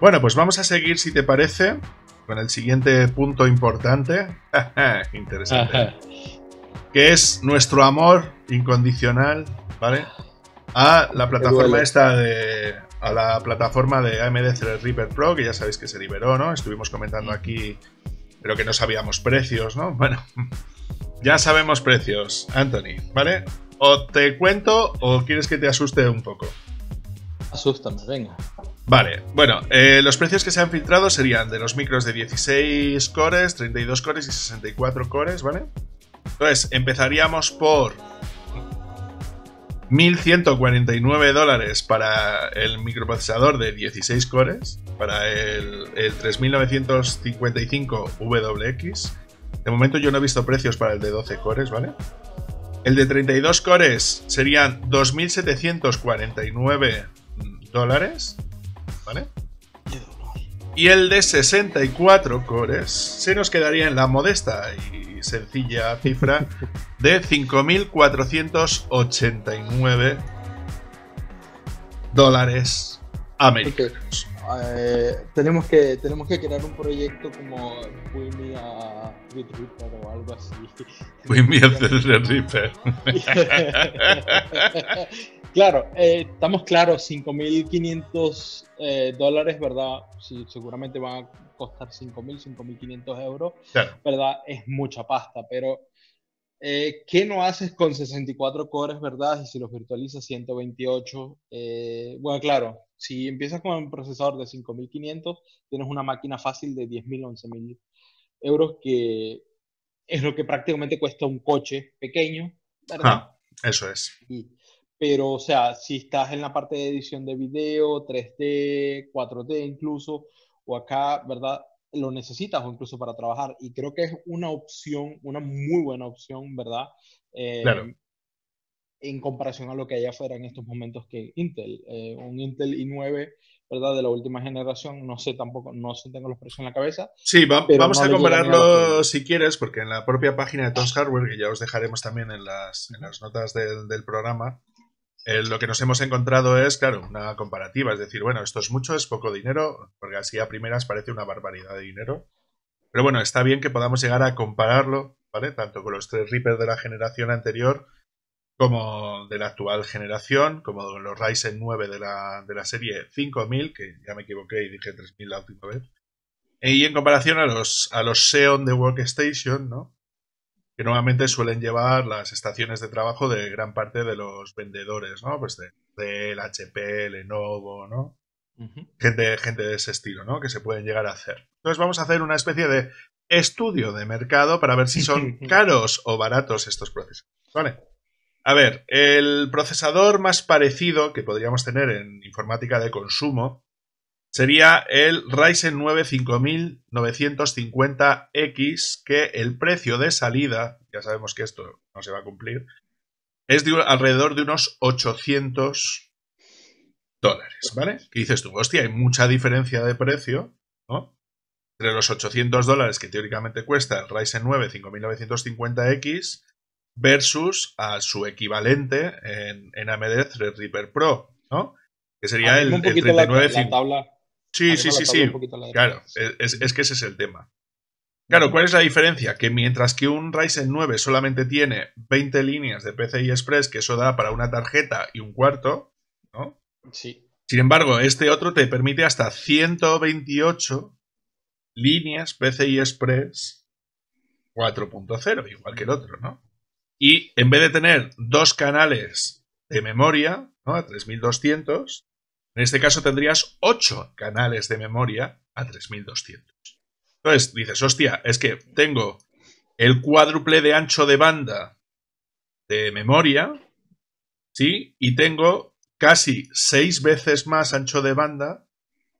Bueno, pues vamos a seguir, si te parece, con el siguiente punto importante. Interesante. que es nuestro amor incondicional, ¿vale? A la plataforma esta de. A la plataforma de AMD Reaper Pro, que ya sabéis que se liberó, ¿no? Estuvimos comentando aquí, pero que no sabíamos precios, ¿no? Bueno, ya sabemos precios, Anthony, ¿vale? O te cuento o quieres que te asuste un poco. Asústame, venga. Vale, bueno, eh, los precios que se han filtrado serían de los micros de 16 cores, 32 cores y 64 cores, ¿vale? Entonces, empezaríamos por 1.149 dólares para el microprocesador de 16 cores, para el, el 3955WX. De momento yo no he visto precios para el de 12 cores, ¿vale? El de 32 cores serían 2.749 dólares y el de 64 cores se nos quedaría en la modesta y sencilla cifra de 5.489 dólares América. Eh, tenemos, que, tenemos que crear un proyecto como Wimmy o algo así. Wimmy claro, eh, estamos claros, 5.500 eh, dólares, ¿verdad? seguramente van a costar 5.000, 5.500 euros, ¿verdad? Es mucha pasta, pero ¿Qué no haces con 64 cores, verdad? Y si los virtualizas 128, bueno, claro, si empiezas con un procesador de 5500, tienes una máquina fácil de 10.000, 11.000 euros, que es lo que prácticamente cuesta un coche pequeño. ¿verdad? Ah, eso es. pero, o sea, si estás en la parte de edición de video, 3D, 4D incluso, o acá, ¿verdad? Lo necesitas o incluso para trabajar. Y creo que es una opción, una muy buena opción, ¿verdad? Eh, claro en comparación a lo que hay afuera en estos momentos que Intel. Eh, un Intel i9, ¿verdad? De la última generación, no sé tampoco, no sé, tengo los precios en la cabeza. Sí, vamos a compararlo si quieres, porque en la propia página de Tom's Hardware, que ya os dejaremos también en las, las notas del, programa, eh, lo que nos hemos encontrado es, claro, una comparativa. Es decir, bueno, esto es mucho, es poco dinero, porque así a primeras parece una barbaridad de dinero. Pero bueno, está bien que podamos llegar a compararlo, ¿vale? Tanto con los tres Reapers de la generación anterior como de la actual generación, como los Ryzen 9 de la, serie 5000, que ya me equivoqué y dije 3000 la última vez. Y en comparación a los, a los Xeon de Workstation, ¿no? que normalmente suelen llevar las estaciones de trabajo de gran parte de los vendedores, ¿no? Pues de, del HP, Lenovo, ¿no? gente, de ese estilo, ¿no? Que se pueden llegar a hacer. Entonces vamos a hacer una especie de estudio de mercado para ver si son caros o baratos estos procesos, ¿vale? A ver, el procesador más parecido que podríamos tener en informática de consumo sería el Ryzen 9 5950X, que el precio de salida, ya sabemos que esto no se va a cumplir, es de alrededor de unos 800 dólares, ¿vale? ¿Qué dices tú, hostia, hay mucha diferencia de precio, ¿no? Entre los 800 dólares que teóricamente cuesta el Ryzen 9 5950X versus a su equivalente en, en AMD Threadripper Pro, ¿no? Que sería el, sí, sí, sí, sí. Claro, es, es, que ese es el tema. Claro, ¿cuál es la diferencia? Que mientras que un Ryzen 9 solamente tiene 20 líneas de PCI Express, que eso da para una tarjeta y un cuarto, ¿no? Sí. Sin embargo, este otro te permite hasta 128 líneas PCI Express 4.0, igual que el otro, ¿no? Y en vez de tener dos canales de memoria, A 3200, en este caso tendrías ocho canales de memoria a 3200. Entonces dices, hostia, es que tengo el cuádruple de ancho de banda de memoria, ¿sí? Y tengo casi seis veces más ancho de banda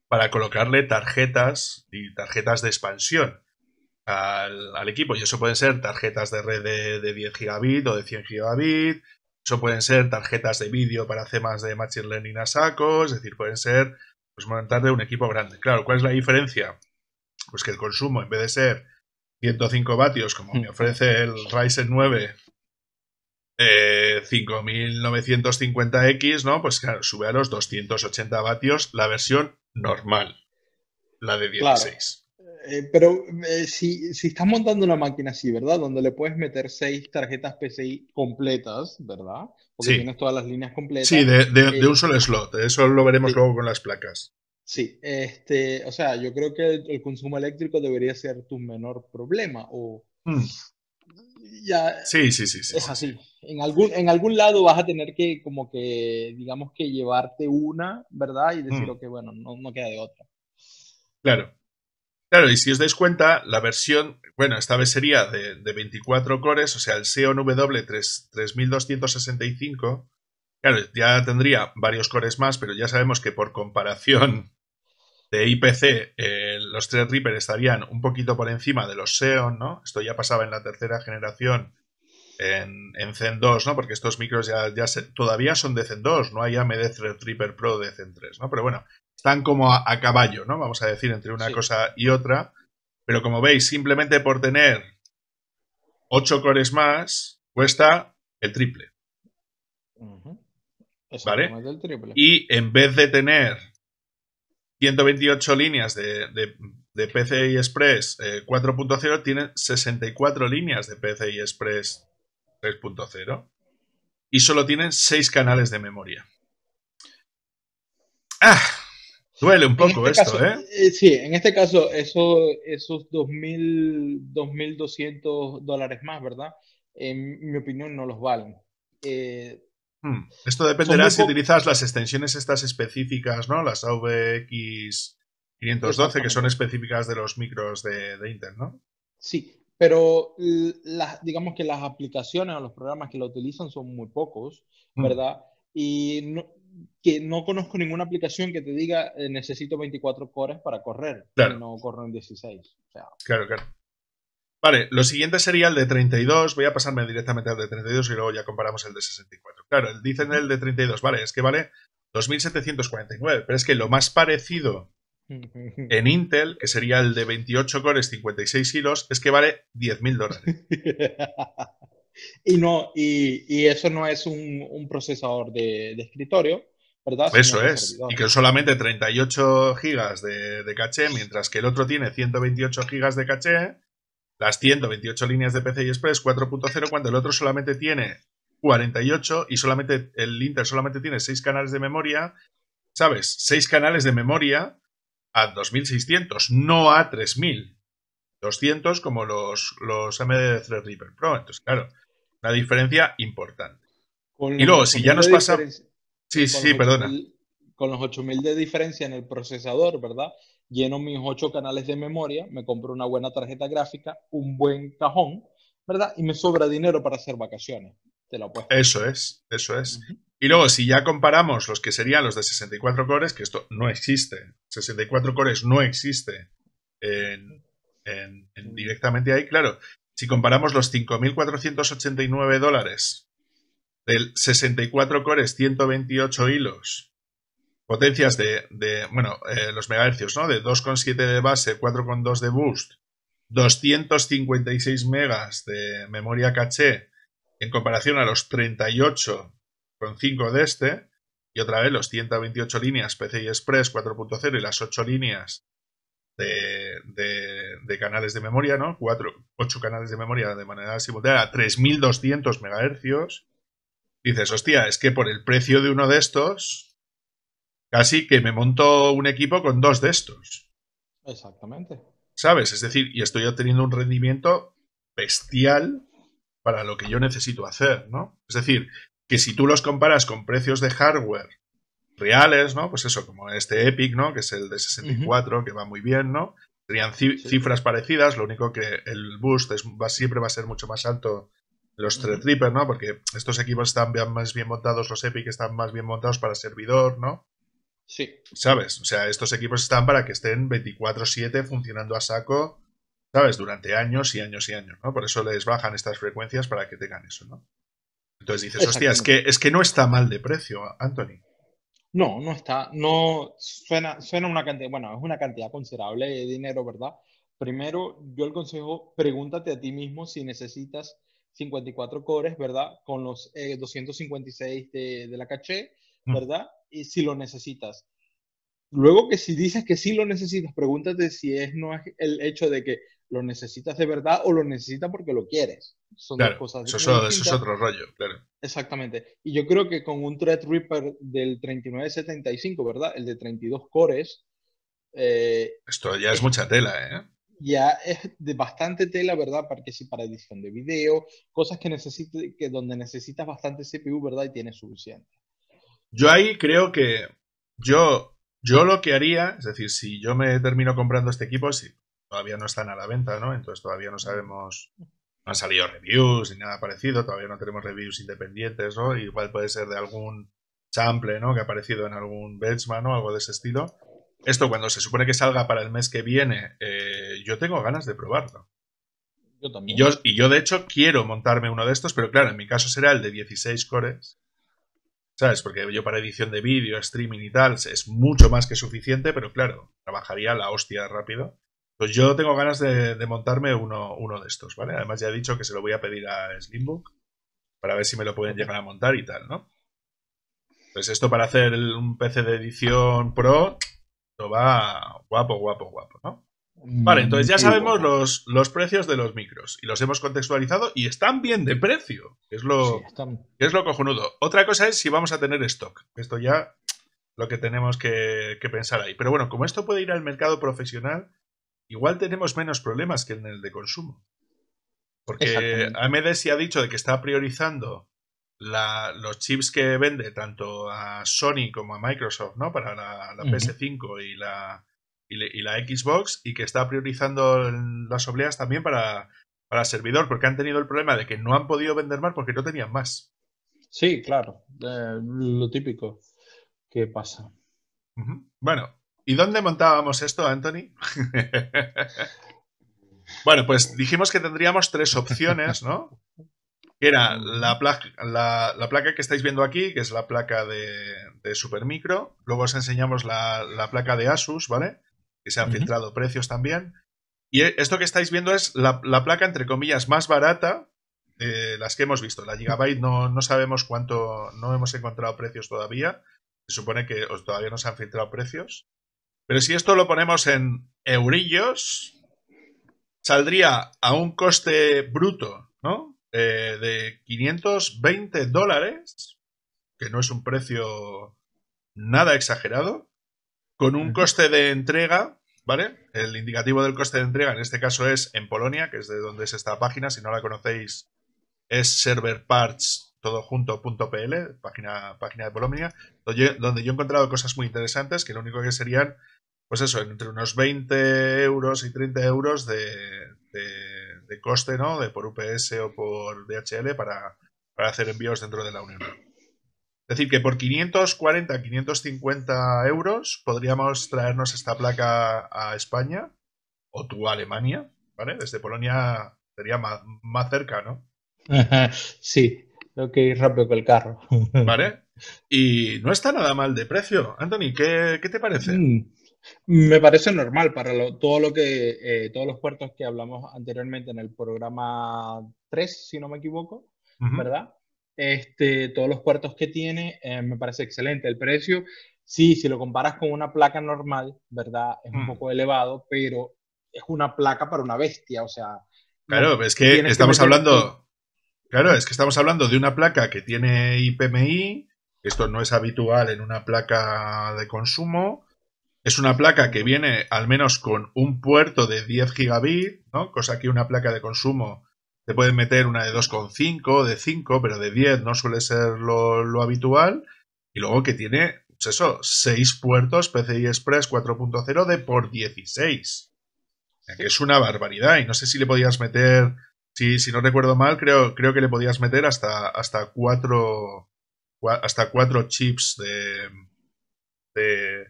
para colocarle tarjetas y tarjetas de expansión al, equipo. Y eso pueden ser tarjetas de red de, 10 gigabit o de 100 gigabit. Eso pueden ser tarjetas de vídeo para hacer más de machine learning a saco. Es decir, pueden ser pues, montar de un equipo grande. Claro, ¿cuál es la diferencia? Pues que el consumo, en vez de ser 105 vatios, como me mm. ofrece el Ryzen 9 5950X, eh, ¿no? Pues claro, sube a los 280 vatios la versión normal, la de 16. Eh, pero eh, si, estás montando una máquina así, ¿verdad? Donde le puedes meter seis tarjetas PCI completas, ¿verdad? Porque tienes todas las líneas completas. Sí, de, eh, un solo slot. Eso lo veremos luego con las placas. Sí, este, o sea, yo creo que el, consumo eléctrico debería ser tu menor problema. O mm. Sí, sí, sí, sí. Es así. En algún, lado vas a tener que, como que, digamos que llevarte una, ¿verdad? Y decir, mm. bueno, no queda de otra. Claro. Claro, y si os dais cuenta, la versión, bueno, esta vez sería de, 24 cores, o sea, el Xeon W3265, claro, ya tendría varios cores más, pero ya sabemos que por comparación de IPC, eh, los los Threadripper estarían un poquito por encima de los Xeon, ¿no? Esto ya pasaba en la tercera generación en, Zen 2, ¿no? Porque estos micros ya, ya todavía son de Zen 2, no hay AMD Threadripper Pro de Zen 3, ¿no? Pero bueno, están como a, caballo, ¿no? Vamos a decir, entre una cosa y otra. Pero como veis, simplemente por tener 8 cores más, cuesta el triple. ¿Vale? Y en vez de tener 128 líneas de, de, de PCI Express 4.0, tienen 64 líneas de PCI Express 3.0 y solo tienen 6 canales de memoria. ¡Ah! Duele un poco este esto, ¿eh? ¿eh? Sí, en este caso, eso, esos 2.200 dólares más, ¿verdad? En mi opinión, no los valen. Eh, hmm. Esto dependerá si utilizas las extensiones estas específicas, ¿no? Las AVX512, que son específicas de los micros de, de Intel, ¿no? Sí, pero las, digamos que las aplicaciones o los programas que lo utilizan son muy pocos, hmm. ¿verdad? Y que no conozco ninguna aplicación que te diga eh, necesito 24 cores para correr. No corro en 16. claro, claro. Vale, lo siguiente sería el de 32. Voy a pasarme directamente al de 32 y luego ya comparamos el de 64. Claro, dicen el de 32. Vale, es que vale 2749. Pero es que lo más parecido en Intel, que sería el de 28 cores, 56 hilos, es que vale 10.000 dólares. y no, y, eso no es un, procesador de, de escritorio, pues eso es. Y que solamente 38 gigas de, caché, mientras que el otro tiene 128 gigas de caché, las 128 líneas de PCI Express 4.0, cuando el otro solamente tiene 48 y solamente el inter solamente tiene 6 canales de memoria, ¿sabes? 6 canales de memoria a 2600, no a 3200 como los, los 3 Reaper Pro. Entonces, claro, una diferencia importante. y luego, si ya nos pasa... Sí, sí, perdona. con los 8000 de diferencia en el procesador, ¿verdad? Lleno mis 8 canales de memoria, me compro una buena tarjeta gráfica, un buen cajón, ¿verdad? Y me sobra dinero para hacer vacaciones. Te lo Eso es, eso es. Y luego, si ya comparamos los que serían los de 64 cores, que esto no existe, 64 cores no existe directamente ahí, claro. Si comparamos los 5.489 dólares 64 cores, 128 hilos, potencias de, bueno, eh, los megahercios, ¿no? De 2,7 de base, 4,2 de boost, 256 megas de memoria caché en comparación a los 38,5 de este, y otra vez los 128 líneas PCI Express 4.0 y las 8 líneas de, canales de memoria, ¿no? 8 canales de memoria de manera simultánea a 3200 megahercios dices, hostia, es que por el precio de uno de estos, casi que me monto un equipo con dos de estos. Exactamente. ¿Sabes? Es decir, y estoy obteniendo un rendimiento bestial para lo que yo necesito hacer, ¿no? Es decir, que si tú los comparas con precios de hardware reales, ¿no? Pues eso, como este Epic, ¿no? Que es el de 64, que va muy bien, ¿no? Serían cifras parecidas, lo único que el boost va, siempre va a ser mucho más alto los trippers, ¿no? Porque estos equipos están más bien montados, los Epic están más bien montados para servidor, ¿no? Sí. ¿Sabes? O sea, estos equipos están para que estén 24-7 funcionando a saco, ¿sabes? Durante años y años y años, ¿no? Por eso les bajan estas frecuencias para que tengan eso, ¿no? Entonces dices, hostia, es que, es que no está mal de precio, Anthony. No, no está, no suena, suena una cantidad, bueno, es una cantidad considerable de dinero, ¿verdad? Primero, yo el consejo, pregúntate a ti mismo si necesitas 54 cores, ¿verdad? Con los 256 eh, de, la caché, ¿verdad? Y si lo necesitas. Luego que si dices que sí lo necesitas, pregúntate si es no el hecho de que lo necesitas de verdad o lo necesitas porque lo quieres. Son dos cosas eso, eso, es otro rollo, claro. Exactamente. Y yo creo que con un Threadripper del 3975, ¿verdad? El de 32 cores. Eh, Esto ya es mucha tela, ¿eh? ya es de bastante tela, ¿verdad? Porque si para edición de video, cosas que, necesite, que donde necesitas bastante CPU, ¿verdad? Y tienes suficiente. Yo ahí creo que yo, yo lo que haría, es decir, si yo me termino comprando este equipo, si todavía no están a la venta, ¿no? Entonces todavía no sabemos, no han salido reviews ni nada parecido, todavía no tenemos reviews independientes, ¿no? Igual puede ser de algún sample, ¿no? Que ha aparecido en algún benchmark, ¿no? Algo de ese estilo. Esto cuando se supone que salga para el mes que viene, eh, yo tengo ganas de probarlo. Y yo, de hecho, quiero montarme uno de estos, pero claro, en mi caso será el de 16 cores. ¿Sabes? Porque yo para edición de vídeo, streaming y tal, es mucho más que suficiente, pero claro, trabajaría la hostia rápido. Pues yo tengo ganas de, montarme uno, uno, de estos, ¿vale? Además ya he dicho que se lo voy a pedir a Slimbook para ver si me lo pueden llegar a montar y tal, ¿no? Pues esto para hacer un PC de edición pro, lo va guapo, guapo, guapo, ¿no? Vale, entonces ya mm, sabemos los, precios de los micros y los hemos contextualizado y están bien de precio. Es lo, es lo cojonudo. Otra cosa es si vamos a tener stock. Esto ya lo que tenemos que, pensar ahí. Pero bueno, como esto puede ir al mercado profesional, igual tenemos menos problemas que en el de consumo. Porque AMD sí ha dicho de que está priorizando los chips que vende tanto a Sony como a Microsoft, ¿no? Para la, PS5 y la, y, la Xbox y que está priorizando las obleas también para, servidor, porque han tenido el problema de que no han podido vender más porque no tenían más. Sí, claro, eh, lo típico que pasa. Bueno, ¿y dónde montábamos esto, Anthony? bueno, pues dijimos que tendríamos tres opciones, ¿no? que era la, placa, la, placa que estáis viendo aquí, que es la placa de, de Supermicro. Luego os enseñamos la, placa de Asus, ¿vale? que se han filtrado precios también. Y esto que estáis viendo es la, placa, entre comillas, más barata de eh, las que hemos visto. La Gigabyte no, no sabemos cuánto, no hemos encontrado precios todavía. Se supone que todavía no se han filtrado precios. Pero si esto lo ponemos en eurillos, saldría a un coste bruto, ¿no? Eh, de 520 dólares, que no es un precio nada exagerado con un coste de entrega, ¿vale? El indicativo del coste de entrega en este caso es en Polonia, que es de donde es esta página, si no la conocéis es serverpartstodojunto.pl, página, página de Polonia, donde, yo, he encontrado cosas muy interesantes que lo único que serían, pues eso, entre unos 20 euros y 30 euros de, de, coste, ¿no? De por UPS o por DHL para, para hacer envíos dentro de la Unión Europea. Es decir, que por 540, 550 euros podríamos traernos esta placa a España o tú a Alemania, ¿vale? Desde Polonia sería más, más cerca, ¿no? sí, lo que ir rápido con el carro. ¿Vale? Y no está nada mal de precio. Anthony, ¿qué, te parece? Mm, me parece normal para todo lo que, eh, todos los puertos que hablamos anteriormente en el programa 3, si no me equivoco, ¿verdad? Este, todos los puertos que tiene, eh, me parece excelente. El precio, sí, si lo comparas con una placa normal, ¿verdad? Es un mm. poco elevado, pero es una placa para una bestia, o sea... Claro, es que estamos hablando... Claro, es que estamos hablando de una placa que tiene IPMI, esto no es habitual en una placa de consumo, es una placa que viene al menos con un puerto de 10 gigabit, ¿no? Cosa que una placa de consumo te pueden meter una de 2,5, de 5, pero de 10 no suele ser lo, habitual. Y luego que tiene, pues eso, 6 puertos PCI Express 4.0 de por 16. es una barbaridad. Y no sé si le podías meter, si, si no recuerdo mal, creo, creo que le podías meter hasta, hasta 4 hasta 4 chips de, de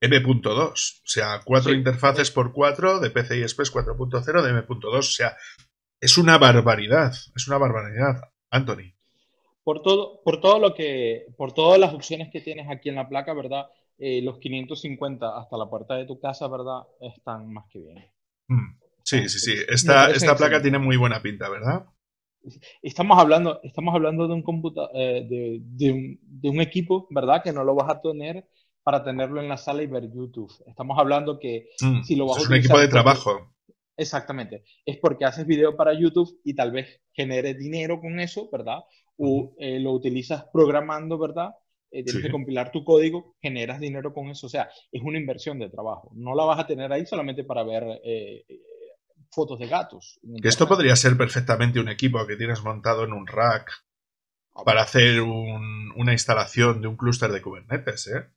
M.2, o sea, 4 interfaces por 4 de PCI Express 4.0 de M.2, o sea, es una barbaridad, es una barbaridad, Anthony. Por todo, por todo lo que, por todas las opciones que tienes aquí en la placa, ¿verdad? Eh, los 550 hasta la puerta de tu casa, ¿verdad? Están más que bien. Mm. Ah, sí, sí, sí. Esta, esta placa tiene muy buena pinta, ¿verdad? Estamos hablando, estamos hablando eh, de un, de, un equipo, ¿verdad? Que no lo vas a tener para tenerlo en la sala y ver YouTube. Estamos hablando que mm. si lo vas a utilizar... Es un equipo de trabajo. Exactamente. Es porque haces video para YouTube y tal vez genere dinero con eso, ¿verdad? O eh, lo utilizas programando, ¿verdad? Eh, tienes que compilar tu código, generas dinero con eso. O sea, es una inversión de trabajo. No la vas a tener ahí solamente para ver eh, fotos de gatos. esto podría ser perfectamente un equipo que tienes montado en un rack ah, para hacer una instalación de un clúster de Kubernetes, ¿eh?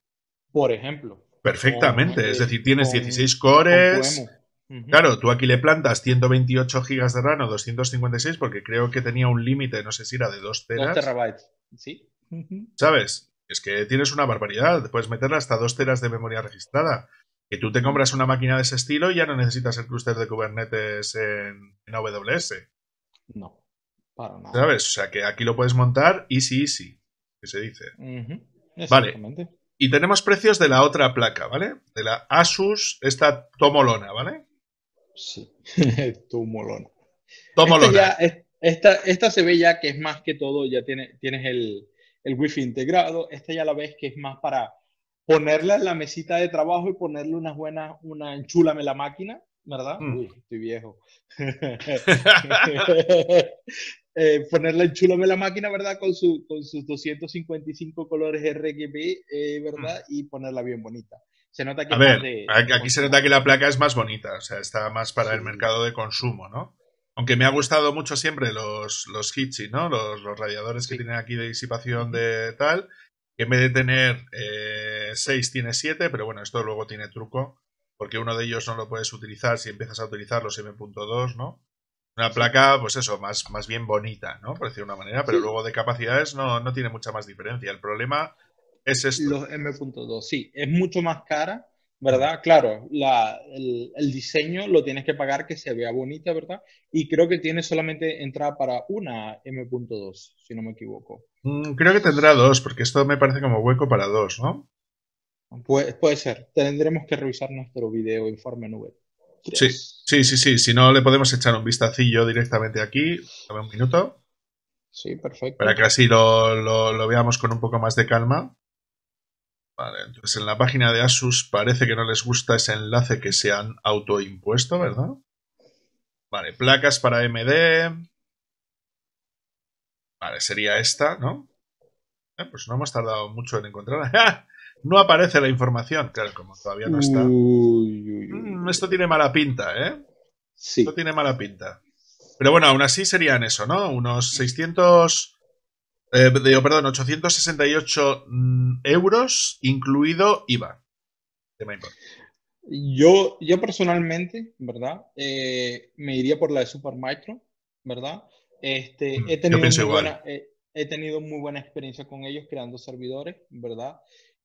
Por ejemplo. Perfectamente. es decir, tienes 16 cores Claro, tú aquí le plantas 128 gigas de RAM o 256 porque creo que tenía un límite, no sé si era de 2 teras. 2 terabytes, sí. ¿Sabes? Es que tienes una barbaridad. Puedes meterle hasta 2 teras de memoria registrada. Que tú te compras una máquina de ese estilo y ya no necesitas el clúster de Kubernetes en, AWS. No, para nada. ¿Sabes? O sea que aquí lo puedes montar easy, easy, que se dice. Vale. Y tenemos precios de la otra placa, ¿vale? De la Asus, esta Tomolona, ¿vale? Sí. Este es molona. Esta, esta, se ve ya que es más que todo, ya tiene, tienes el, el wifi integrado. Esta ya la ves que es más para ponerla en la mesita de trabajo y ponerle unas buenas, una enchulame la máquina, ¿verdad? Mm. Uy, estoy viejo. eh, ponerle enchúlame la máquina, ¿verdad? Con, su, con sus 255 colores RGB, eh, ¿verdad? Mm. Y ponerla bien bonita. Se nota que a ver, aquí se nota que la placa es más bonita, o sea, está más para el mercado de consumo, ¿no? Aunque me ha gustado mucho siempre los, los ¿no? Los, radiadores que tienen aquí de disipación de tal, que en vez de tener 6 eh, tiene 7, pero bueno, esto luego tiene truco, porque uno de ellos no lo puedes utilizar si empiezas a utilizar los M.2, ¿no? Una placa, pues eso, más, más bien bonita, ¿no? Por decir de una manera, pero luego de capacidades no, no tiene mucha más diferencia. El problema es esto. los M.2. Sí, es mucho más cara, ¿verdad? Claro, el, diseño lo tienes que pagar que se vea bonita, ¿verdad? Y creo que tiene solamente entrada para una M.2, si no me equivoco. Mm, creo que tendrá dos, porque esto me parece como hueco para dos, ¿no? puede ser. Tendremos que revisar nuestro video informe nube. Sí, sí, sí, sí. Si no, le podemos echar un vistacillo directamente aquí. Dame un minuto. Sí, perfecto. Para que así lo, lo veamos con un poco más de calma. Vale, entonces en la página de Asus parece que no les gusta ese enlace que se han autoimpuesto, ¿verdad? Vale, placas para MD. Vale, sería esta, ¿no? Eh, pues no hemos tardado mucho en encontrarla. no aparece la información, claro, como todavía no está. Mm, esto tiene mala pinta, ¿eh? Sí. Esto tiene mala pinta. Pero bueno, aún así serían eso, ¿no? Unos 600... Eh, digo, perdón, 868 mm, euros, incluido IVA. yo, yo personalmente, ¿verdad? Eh, me iría por la de Supermicro. ¿verdad? Este, mm, he, tenido muy Buena, eh, he tenido muy buena experiencia con ellos creando servidores, ¿verdad?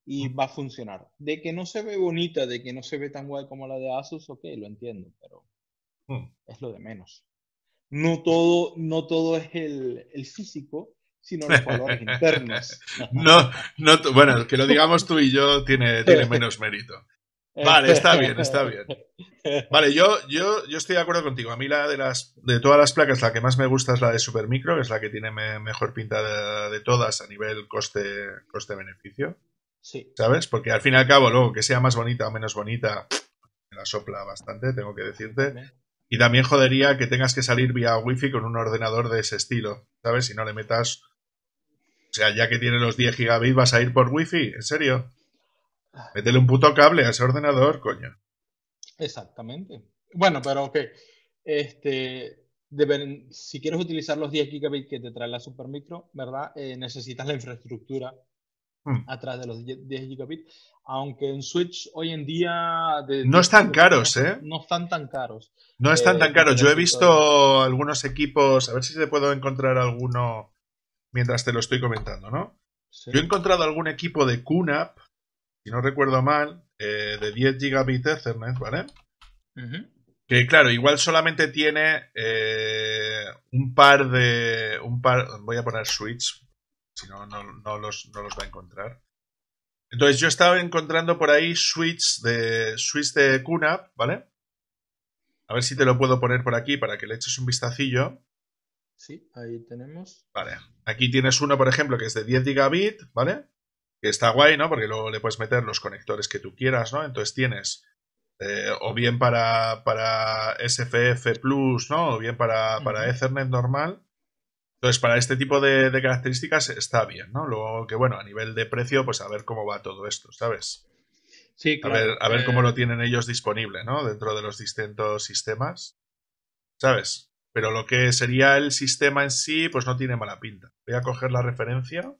Y mm. va a funcionar. De que no se ve bonita, de que no se ve tan guay como la de Asus, ok, lo entiendo, pero es lo de menos. No todo, no todo es el, el físico, no, los internos. no, no, bueno, que lo digamos tú y yo tiene, tiene menos mérito. Vale, está bien, está bien. Vale, yo, yo, yo estoy de acuerdo contigo. A mí la de las de todas las placas, la que más me gusta es la de Supermicro, que es la que tiene mejor pinta de, todas a nivel coste, coste beneficio. Sí. ¿Sabes? Porque al fin y al cabo, luego que sea más bonita o menos bonita, me la sopla bastante, tengo que decirte. Y también jodería que tengas que salir vía wifi con un ordenador de ese estilo, ¿sabes? Si no le metas o sea, ya que tiene los 10 gigabits, ¿vas a ir por wifi? ¿En serio? Métele un puto cable a ese ordenador, coño. Exactamente. Bueno, pero ok. Este, si quieres utilizar los 10 gigabits que te trae la Supermicro, ¿verdad? Eh, necesitas la infraestructura hmm. atrás de los 10 gigabits. Aunque en Switch hoy en día... no están caros, ¿eh? No están tan caros. No están eh, tan caros. Yo he visto algunos equipos, a ver si te puedo encontrar alguno mientras te lo estoy comentando, ¿no? Yo he encontrado algún equipo de QNAP, si no recuerdo mal, eh, de 10 Gigabit Ethernet, ¿vale? Que claro, igual solamente tiene eh, un par de. un par. Voy a poner switch. Si no, no, los, va a encontrar. Entonces, yo estaba encontrando por ahí switch de. switch de QNAP, ¿vale? A ver si te lo puedo poner por aquí para que le eches un vistacillo. Sí, ahí tenemos. Vale, aquí tienes uno, por ejemplo, que es de 10 gigabit, ¿vale? Que está guay, ¿no? Porque luego le puedes meter los conectores que tú quieras, ¿no? Entonces tienes eh, o bien para, SFF Plus, ¿no? O bien para, Ethernet normal. Entonces, para este tipo de, características está bien, ¿no? Luego que, bueno, a nivel de precio, pues a ver cómo va todo esto, ¿sabes? Sí, claro. A ver, cómo eh. lo tienen ellos disponible, ¿no? Dentro de los distintos sistemas. ¿Sabes? Pero lo que sería el sistema en sí, pues no tiene mala pinta. Voy a coger la referencia.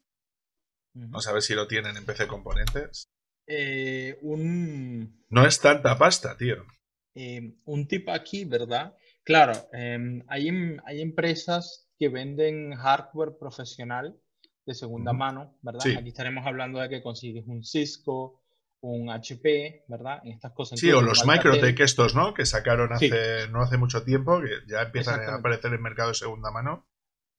Vamos a ver si lo tienen en PC Componentes. Eh, no es tanta pasta, tío. Eh, un tip aquí, ¿verdad? Claro, em, em, hay, empresas que venden hardware profesional de segunda mano, ¿verdad? Aquí estaremos hablando de que consigues un Cisco, un HP, ¿verdad? En estas cosas. Sí, o los microtech estos, ¿no? Que sacaron hace, no hace mucho tiempo, que ya empiezan a aparecer en el mercado de segunda mano.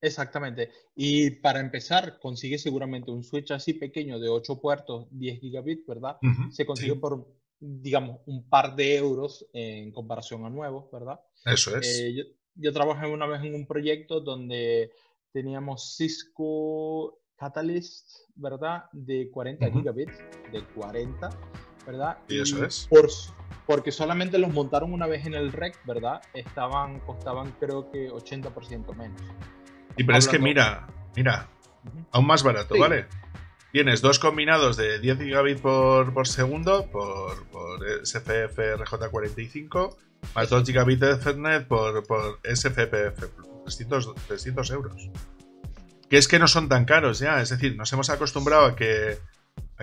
Exactamente. Y para empezar, consigue seguramente un switch así pequeño de 8 puertos, 10 gigabits, ¿verdad? Se consigue por, digamos, un par de euros en comparación a nuevos, ¿verdad? Eso es. Eh, yo trabajé una vez en un proyecto donde teníamos Cisco Catalyst, ¿verdad? De 40 gigabits, de 40, ¿verdad? Y, eso es. porque solamente los montaron una vez en el REC, ¿verdad? Estaban, costaban creo que 80% menos. Y sí, pero es que mira, mira, aún más barato, ¿vale? Tienes dos combinados de 10 gigabits por, segundo por, por rj 45 más 2 gigabits de Ethernet por, por SFPF, 300, 300 euros que es que no son tan caros ya. Es decir, nos hemos acostumbrado a que,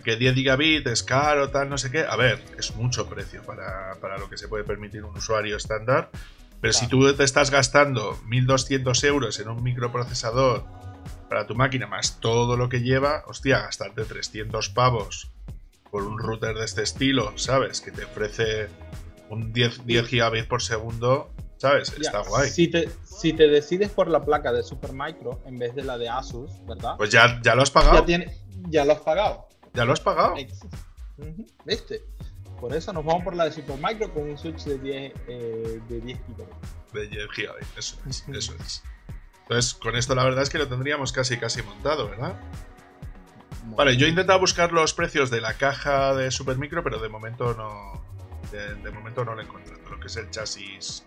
que 10 gigabit es caro, tal, no sé qué. A ver, es mucho precio para, lo que se puede permitir un usuario estándar. Pero si tú te estás gastando 1.200 euros en un microprocesador para tu máquina, más todo lo que lleva, hostia, gastarte 300 pavos por un router de este estilo, ¿sabes? Que te ofrece un 10, 10 gigabits por segundo, ¿Sabes? Está guay. Si te, decides por la placa de Supermicro en vez de la de Asus, ¿verdad? Pues ya, ya lo has pagado. Ya, lo has pagado. Ya lo has pagado. ¿Viste? Por eso nos vamos por la de Supermicro con un switch de 10, eh, de 10 gigabytes. eso es, Entonces, con esto la verdad es que lo tendríamos casi, casi montado, ¿verdad? vale, yo he intentado buscar los precios de la caja de Supermicro, pero de momento no. De, momento no lo he encontrado, lo que es el chasis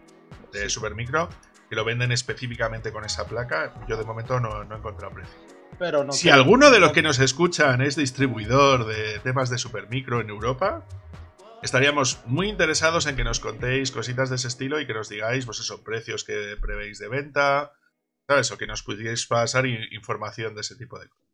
de Supermicro, que lo venden específicamente con esa placa. Yo de momento no, no he encontrado precio. Pero si alguno de los que nos escuchan es distribuidor de temas de Supermicro en Europa, estaríamos muy interesados en que nos contéis cositas de ese estilo y que nos digáis, pues esos precios que prevéis de venta, ¿sabes? O que nos pudierais pasar información de ese tipo de cosas.